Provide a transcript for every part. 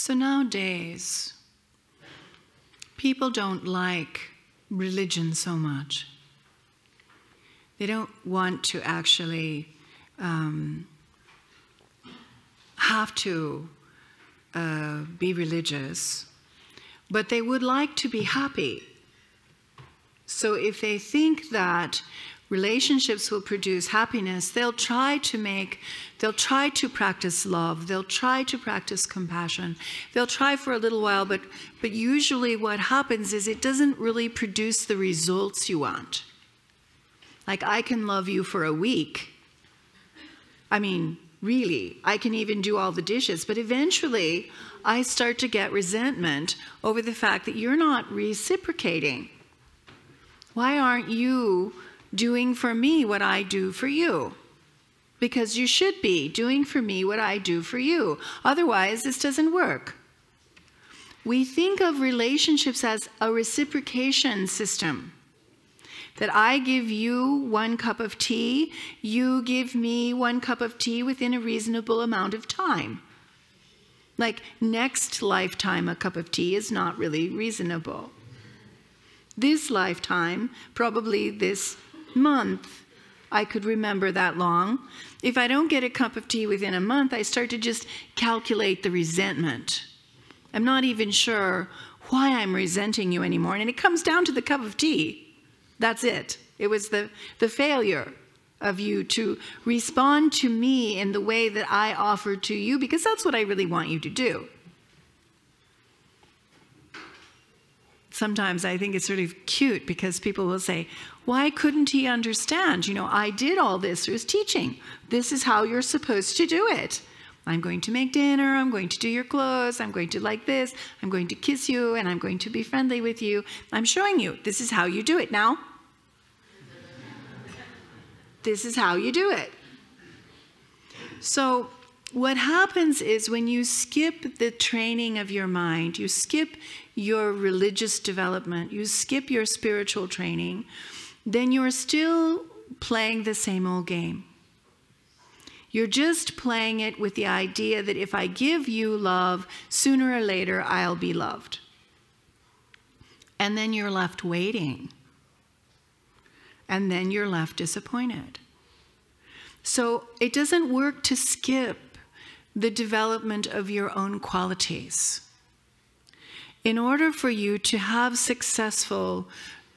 So nowadays, people don't like religion so much. They don't want to actually um, have to uh, be religious, but they would like to be happy. So if they think that Relationships will produce happiness. They'll try to make, they'll try to practice love. They'll try to practice compassion. They'll try for a little while, but, but usually what happens is it doesn't really produce the results you want. Like, I can love you for a week. I mean, really, I can even do all the dishes. But eventually, I start to get resentment over the fact that you're not reciprocating. Why aren't you doing for me what I do for you. Because you should be doing for me what I do for you. Otherwise, this doesn't work. We think of relationships as a reciprocation system that I give you one cup of tea, you give me one cup of tea within a reasonable amount of time. Like next lifetime, a cup of tea is not really reasonable. This lifetime, probably this month. I could remember that long. If I don't get a cup of tea within a month, I start to just calculate the resentment. I'm not even sure why I'm resenting you anymore. And it comes down to the cup of tea. That's it. It was the, the failure of you to respond to me in the way that I offered to you, because that's what I really want you to do. sometimes I think it's sort of cute because people will say, why couldn't he understand? You know, I did all this through his teaching. This is how you're supposed to do it. I'm going to make dinner, I'm going to do your clothes, I'm going to like this, I'm going to kiss you, and I'm going to be friendly with you. I'm showing you, this is how you do it now. this is how you do it. So what happens is when you skip the training of your mind, you skip your religious development, you skip your spiritual training, then you're still playing the same old game. You're just playing it with the idea that if I give you love, sooner or later I'll be loved. And then you're left waiting. And then you're left disappointed. So it doesn't work to skip the development of your own qualities. In order for you to have successful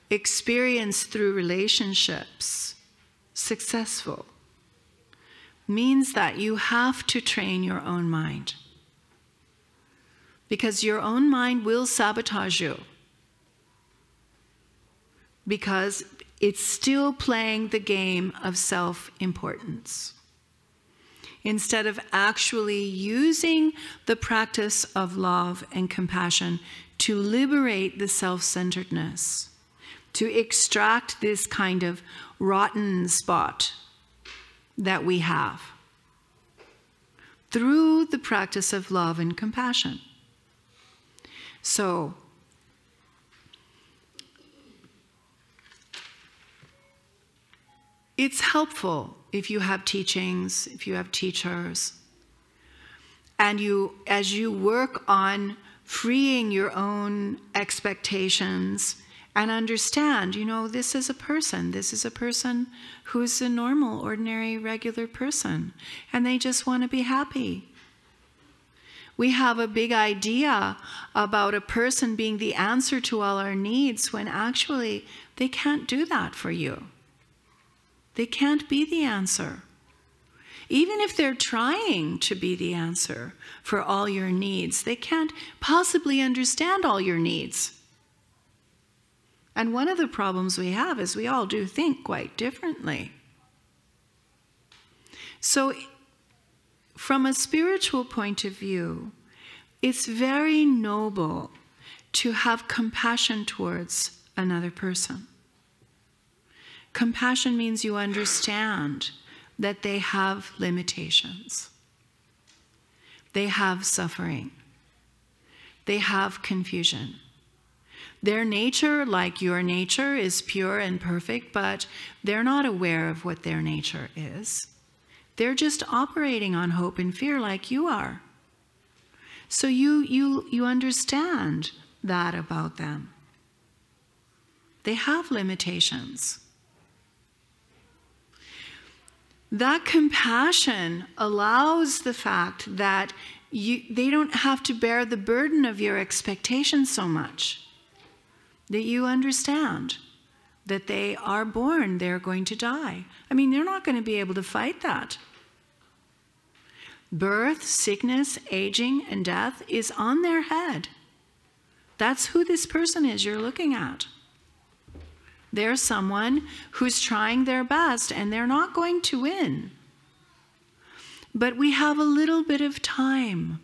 experience through relationships, successful, means that you have to train your own mind. Because your own mind will sabotage you. Because it's still playing the game of self importance instead of actually using the practice of love and compassion to liberate the self-centeredness, to extract this kind of rotten spot that we have through the practice of love and compassion. So, it's helpful if you have teachings, if you have teachers, and you, as you work on freeing your own expectations and understand, you know, this is a person. This is a person who's a normal, ordinary, regular person, and they just want to be happy. We have a big idea about a person being the answer to all our needs when actually they can't do that for you. They can't be the answer. Even if they're trying to be the answer for all your needs, they can't possibly understand all your needs. And one of the problems we have is we all do think quite differently. So, from a spiritual point of view, it's very noble to have compassion towards another person. Compassion means you understand that they have limitations. They have suffering. They have confusion. Their nature, like your nature, is pure and perfect, but they're not aware of what their nature is. They're just operating on hope and fear like you are. So you, you, you understand that about them. They have limitations. That compassion allows the fact that you, they don't have to bear the burden of your expectations so much. That you understand that they are born, they're going to die. I mean, they're not going to be able to fight that. Birth, sickness, aging, and death is on their head. That's who this person is you're looking at. They're someone who's trying their best and they're not going to win. But we have a little bit of time.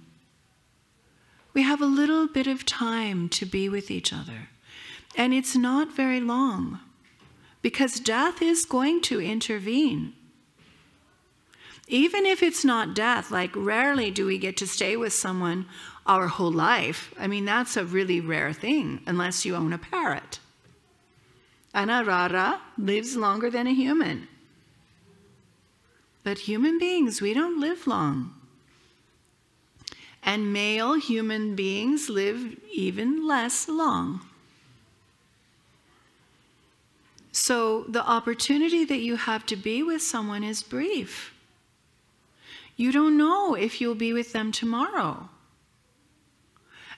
We have a little bit of time to be with each other. And it's not very long because death is going to intervene. Even if it's not death, like rarely do we get to stay with someone our whole life. I mean, that's a really rare thing unless you own a parrot. Anarara lives longer than a human. But human beings, we don't live long. And male human beings live even less long. So the opportunity that you have to be with someone is brief. You don't know if you'll be with them tomorrow.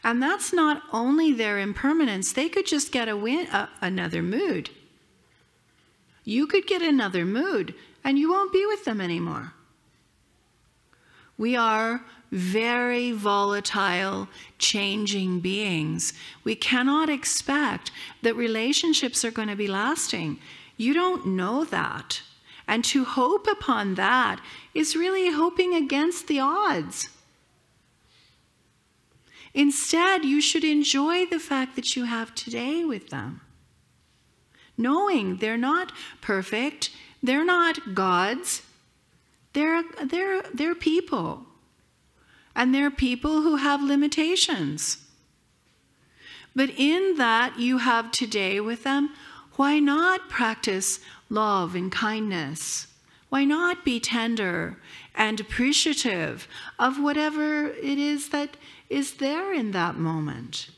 And that's not only their impermanence, they could just get a win, uh, another mood. You could get another mood and you won't be with them anymore. We are very volatile, changing beings. We cannot expect that relationships are going to be lasting. You don't know that. And to hope upon that is really hoping against the odds. Instead, you should enjoy the fact that you have today with them, knowing they're not perfect, they're not gods, they're, they're, they're people. And they're people who have limitations. But in that you have today with them, why not practice love and kindness? Why not be tender and appreciative of whatever it is that is there in that moment.